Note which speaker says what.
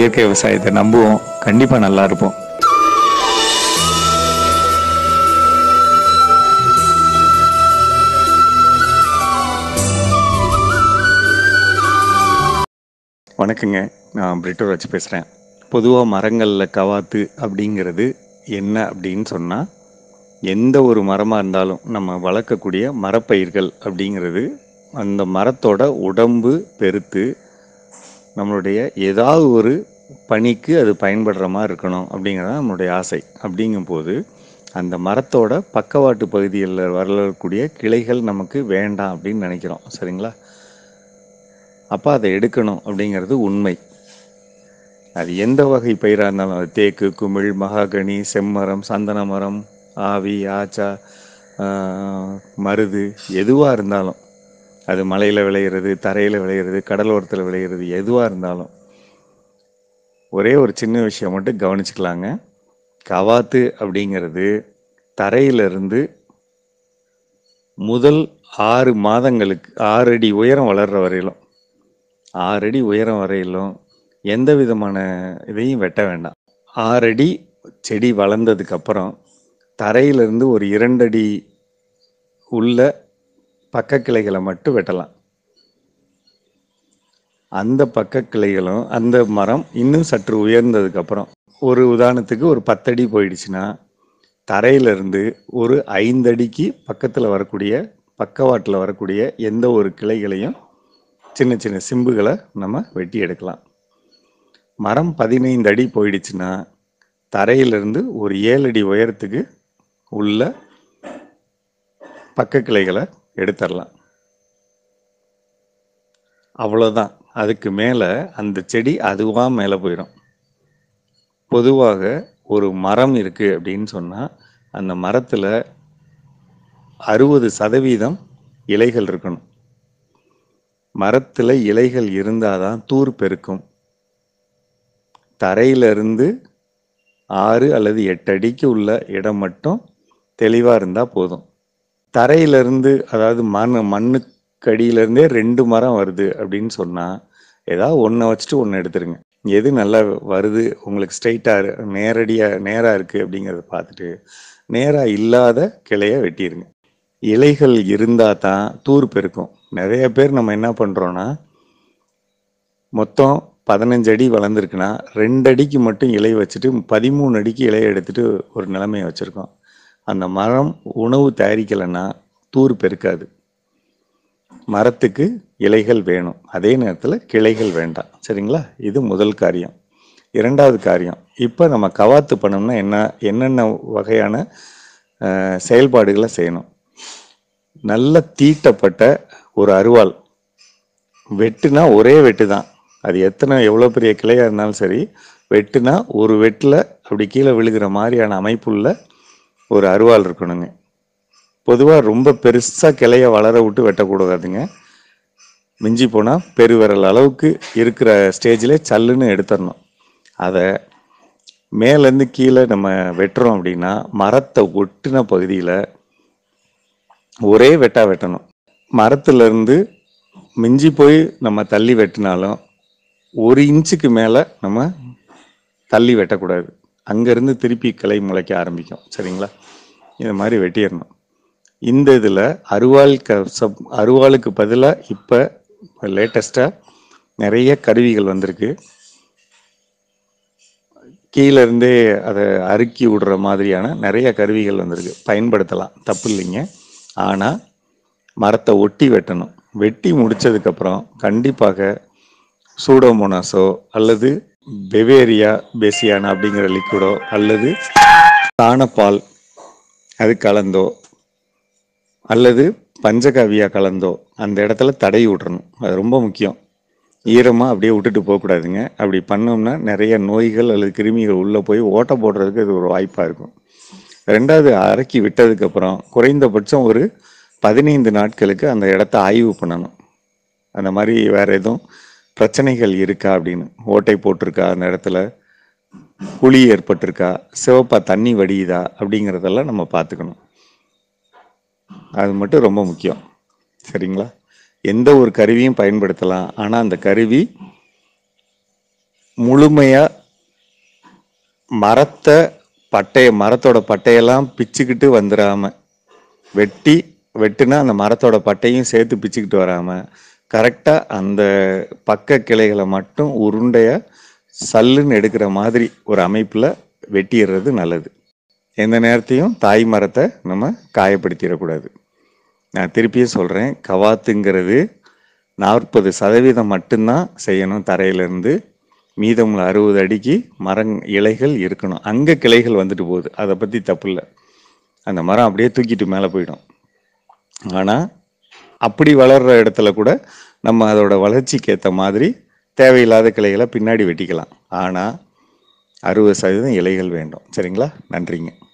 Speaker 1: இயற்கை விவசாயத்தை நம்புவோம் கண்டிப்பாக நல்லா இருப்போம் வணக்கங்க நான் பிரிட்டோ ராஜ் பேசுகிறேன் பொதுவாக மரங்களில் கவாத்து அப்படிங்கிறது என்ன அப்படின்னு சொன்னால் எந்த ஒரு மரமாக இருந்தாலும் நம்ம வளர்க்கக்கூடிய மரப்பயிர்கள் அப்படிங்கிறது அந்த மரத்தோட உடம்பு பெருத்து நம்மளுடைய ஏதாவது ஒரு பணிக்கு அது பயன்படுற மாதிரி இருக்கணும் அப்படிங்கிறதான் நம்மளுடைய ஆசை அப்படிங்கும்போது அந்த மரத்தோட பக்கவாட்டு பகுதியில் வரக்கூடிய கிளைகள் நமக்கு வேண்டாம் அப்படின்னு நினைக்கிறோம் சரிங்களா அப்போ அதை எடுக்கணும் அப்படிங்கிறது உண்மை அது எந்த வகை பயிராக இருந்தாலும் அது தேக்கு குமிழ் மகாகனி செம்மரம் சந்தன மரம் ஆவி ஆச்சா மருது எதுவாக இருந்தாலும் அது மலையில் விளையிறது தரையில் விளையிறது கடலோரத்தில் விளையிறது எதுவாக இருந்தாலும் ஒரே ஒரு சின்ன விஷயம் மட்டும் கவனிச்சுக்கலாங்க கவாத்து அப்படிங்கிறது தரையிலிருந்து முதல் ஆறு மாதங்களுக்கு ஆறு அடி உயரம் வளர்கிற வரையிலும் ஆறு அடி உயரம் வரையிலும் எந்த விதமான இதையும் வெட்ட வேண்டாம் ஆறு அடி செடி வளர்ந்ததுக்கப்புறம் தரையிலிருந்து ஒரு இரண்டடி உள்ள பக்க கிளைகளை மட்டும் வெட்டலாம் அந்த பக்க கிளைகளும் அந்த மரம் இன்னும் சற்று உயர்ந்ததுக்கப்புறம் ஒரு உதாரணத்துக்கு ஒரு பத்தடி போயிடுச்சுன்னா தரையிலிருந்து ஒரு ஐந்தடிக்கு பக்கத்தில் வரக்கூடிய பக்கவாட்டில் வரக்கூடிய எந்த ஒரு கிளைகளையும் சின்ன சின்ன சிம்புகளை நம்ம வெட்டி எடுக்கலாம் மரம் பதினைந்து அடி போயிடுச்சுன்னா தரையிலிருந்து ஒரு ஏழு அடி உயரத்துக்கு உள்ள பக்க கிளைகளை எடுத்துடலாம் அவ்வளோதான் அதுக்கு மேலே அந்த செடி அதுவாக மேலே போயிடும் பொதுவாக ஒரு மரம் இருக்குது அப்படின்னு சொன்னால் அந்த மரத்தில் அறுபது சதவீதம் இலைகள் இருக்கணும் மரத்தில் இலைகள் இருந்தால் தான் தூர் பெருக்கும் தரையிலிருந்து ஆறு அல்லது எட்டு அடிக்கு உள்ள இடம் மட்டும் தெளிவாக இருந்தால் போதும் தரையிலிருந்து அதாவது மண் மண்ணுக்கடியிலேருந்தே ரெண்டு மரம் வருது அப்படின்னு சொன்னால் ஏதாவது ஒன்றை வச்சுட்டு ஒன்று எடுத்துருங்க எது நல்லா வருது உங்களுக்கு ஸ்ட்ரைட்டாக நேரடியாக நேராக இருக்குது அப்படிங்கிறத பார்த்துட்டு நேராக இல்லாத கிளையை வெட்டிடுங்க இலைகள் இருந்தால் தான் தூர் பெருக்கும் நிறைய பேர் நம்ம என்ன பண்ணுறோன்னா மொத்தம் பதினஞ்சு அடி வளர்ந்துருக்குன்னா ரெண்டு அடிக்கு மட்டும் இலை வச்சுட்டு பதிமூணு அடிக்கு இலையை எடுத்துகிட்டு ஒரு நிலைமையை வச்சுருக்கோம் அந்த மரம் உணவு தயாரிக்கலைன்னா தூர் பெருக்காது மரத்துக்கு இலைகள் வேணும் அதே நேரத்தில் கிளைகள் வேண்டாம் சரிங்களா இது முதல் காரியம் இரண்டாவது காரியம் இப்போ நம்ம கவாத்து பண்ணோம்னா என்ன என்னென்ன வகையான செயல்பாடுகளை செய்யணும் நல்ல தீட்டப்பட்ட ஒரு அருவாள் வெட்டுனா ஒரே வெட்டு தான் அது எத்தனை எவ்வளோ பெரிய கிளையாக இருந்தாலும் சரி வெட்டுனா ஒரு வெட்டில் அப்படி கீழே விழுகிற மாதிரியான அமைப்புள்ள ஒரு அருவாள் இருக்கணுங்க பொதுவாக ரொம்ப பெருசாக கிளைய வளர விட்டு வெட்டக்கூடாதுங்க மிஞ்சி போனால் பெருவிரல் அளவுக்கு இருக்கிற ஸ்டேஜில் சல்லுன்னு எடுத்துடணும் அதை மேலேருந்து கீழே நம்ம வெட்டுறோம் அப்படின்னா மரத்தை ஒட்டின பகுதியில் ஒரே வெட்டாக வெட்டணும் மரத்துலேருந்து மிஞ்சி போய் நம்ம தள்ளி வெட்டினாலும் ஒரு இன்ச்சுக்கு மேலே நம்ம தள்ளி வெட்டக்கூடாது அங்கேருந்து திருப்பி கிளை முளைக்க ஆரம்பிக்கும் சரிங்களா இது மாதிரி வெட்டிடணும் இந்த இதில் அருவாள் க சப் அருவாளுக்கு பதிலாக இப்போ லேட்டஸ்ட்டாக நிறைய கருவிகள் வந்திருக்கு கீழேருந்தே அதை அறுக்கி விடுற மாதிரியான நிறைய கருவிகள் வந்திருக்கு பயன்படுத்தலாம் தப்பு இல்லைங்க ஆனால் மரத்தை ஒட்டி வெட்டணும் வெட்டி முடித்ததுக்கப்புறம் கண்டிப்பாக சூடோமோனாஸோ அல்லது பெவேரியா பேசியானா அப்படிங்கிற லிக்விடோ அல்லது தானப்பால் அது கலந்தோ அல்லது பஞ்சகவியா கலந்தோ அந்த இடத்துல தடை விட்றணும் அது ரொம்ப முக்கியம் ஈரமாக அப்படியே விட்டுட்டு போகக்கூடாதுங்க அப்படி பண்ணோம்னா நிறைய நோய்கள் அல்லது கிருமிகள் உள்ளே போய் ஓட்ட போடுறதுக்கு அது ஒரு வாய்ப்பாக இருக்கும் ரெண்டாவது அரைக்கி விட்டதுக்கப்புறம் குறைந்தபட்சம் ஒரு பதினைந்து நாட்களுக்கு அந்த இடத்த ஆய்வு பண்ணணும் அந்த மாதிரி வேறு எதுவும் பிரச்சனைகள் இருக்கா அப்படின்னு ஓட்டை போட்டிருக்கா அந்த இடத்துல குழி ஏற்பட்டிருக்கா சிவப்பாக தண்ணி வடியுதா அப்படிங்கிறதெல்லாம் நம்ம பார்த்துக்கணும் அது மட்டும் ரொம்ப முக்கியம் சரிங்களா எந்த ஒரு கருவியும் பயன்படுத்தலாம் ஆனால் அந்த கருவி முழுமையாக மரத்தை பட்டையை மரத்தோட பட்டையெல்லாம் பிச்சுக்கிட்டு வந்துடாமல் வெட்டி வெட்டுனா அந்த மரத்தோட பட்டையும் சேர்த்து பிச்சுக்கிட்டு வராமல் கரெக்டாக அந்த பக்க கிளைகளை மட்டும் உருண்டையாக சல்லுன்னு எடுக்கிற மாதிரி ஒரு அமைப்பில் வெட்டிடுறது நல்லது எந்த நேரத்தையும் தாய் மரத்தை நம்ம காயப்படுத்திடக்கூடாது நான் திருப்பியும் சொல்கிறேன் கவாத்துங்கிறது நாற்பது சதவீதம் மட்டும்தான் செய்யணும் தரையிலேருந்து மீதம் அறுபது அடிக்கு மரங் இலைகள் இருக்கணும் அங்கே கிளைகள் வந்துட்டு போகுது அதை பற்றி தப்பு இல்லை அந்த மரம் அப்படியே தூக்கிட்டு மேலே போயிடும் ஆனால் அப்படி வளர்கிற இடத்துல கூட நம்ம அதோட வளர்ச்சிக்கு ஏற்ற மாதிரி தேவையில்லாத கிளைகளை பின்னாடி வெட்டிக்கலாம் ஆனால் அறுபது சதவீதம் இலைகள் வேண்டும் சரிங்களா நன்றிங்க